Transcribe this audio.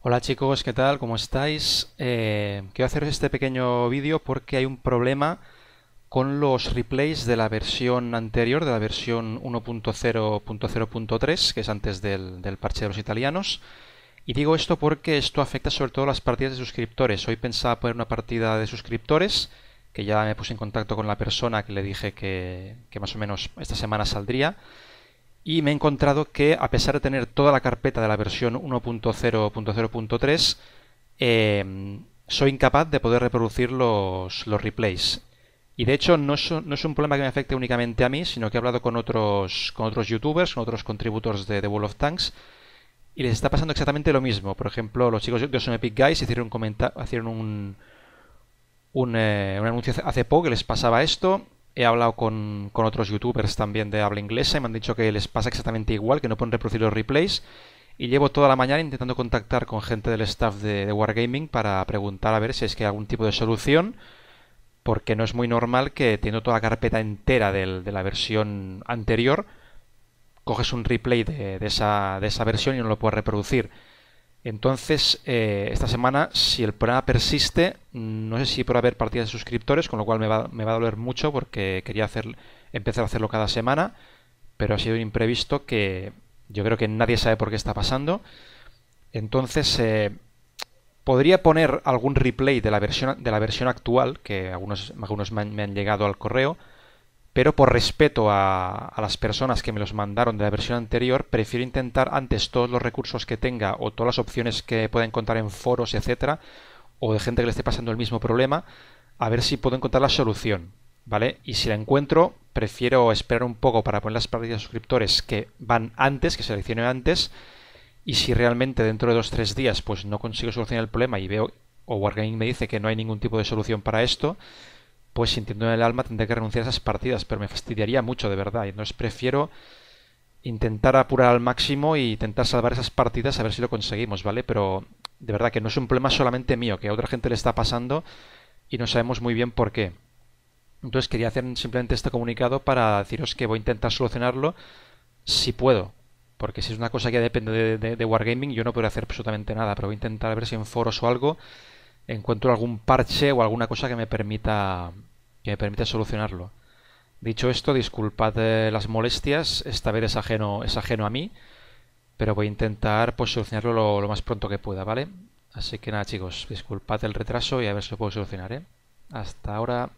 Hola chicos, ¿qué tal? ¿Cómo estáis? Eh, quiero haceros este pequeño vídeo porque hay un problema con los replays de la versión anterior, de la versión 1.0.0.3, que es antes del, parche de los italianos. Y digo esto porque esto afecta sobre todo las partidas de suscriptores. Hoy pensaba poner una partida de suscriptores, que ya me puse en contacto con la persona que le dije que, que más o menos esta semana saldría y me he encontrado que a pesar de tener toda la carpeta de la versión 1.0.0.3, em, soy incapaz de poder reproducir los, los replays. Y de hecho no es, un problema que me afecte únicamente a mí, sino que he hablado con otros, con otros youtubers, con otros contributores de The World of Tanks, y les está pasando exactamente lo mismo. Por ejemplo, los chicos de Awesome Epic Guys hicieron, un, hicieron un, un, eh, un anuncio hace poco que les pasaba esto, He hablado con, otros youtubers también de habla inglesa y me han dicho que les pasa exactamente igual, que no pueden reproducir los replays. Y llevo toda la mañana intentando contactar con gente del staff de, Wargaming para preguntar a ver si es que hay algún tipo de solución porque no es muy normal que teniendo toda la carpeta entera de la versión anterior, coges un replay de, de, esa, de, esa, versión y no lo puedes reproducir. Entonces, eh, esta semana, si el problema persiste, no sé si por haber partidas de suscriptores, con lo cual me va, a doler mucho porque quería hacer, empezar a hacerlo cada semana, pero ha sido un imprevisto que yo creo que nadie sabe por qué está pasando. Entonces, eh, podría poner algún replay de la versión, de la versión actual, que algunos, me han llegado al correo, pero por respeto a, las personas que me los mandaron de la versión anterior, prefiero intentar antes todos los recursos que tenga o todas las opciones que pueda encontrar en foros, etcétera, o de gente que le esté pasando el mismo problema, a ver si puedo encontrar la solución, ¿vale? Y si la encuentro, prefiero esperar un poco para poner las partidas de suscriptores que van antes, que seleccione antes, y si realmente dentro de dos o tres días pues no consigo solucionar el problema y veo o Wargaming me dice que no hay ningún tipo de solución para esto, pues sintiendo en el alma tendré que renunciar a esas partidas, pero me fastidiaría mucho de verdad. y Entonces prefiero intentar apurar al máximo y intentar salvar esas partidas a ver si lo conseguimos, ¿vale? Pero de verdad que no es un problema solamente mío, que a otra gente le está pasando y no sabemos muy bien por qué. Entonces quería hacer simplemente este comunicado para deciros que voy a intentar solucionarlo si puedo. Porque si es una cosa que depende de, Wargaming, yo no puedo hacer absolutamente nada, pero voy a intentar ver si en foros o algo encuentro algún parche o alguna cosa que me permita, que me permita solucionarlo. Dicho esto, disculpad eh, las molestias, esta vez es ajeno, es ajeno a mí, pero voy a intentar pues, solucionarlo lo, lo más pronto que pueda, ¿vale? Así que nada chicos, disculpad el retraso y a ver si lo puedo solucionar, ¿eh? Hasta ahora...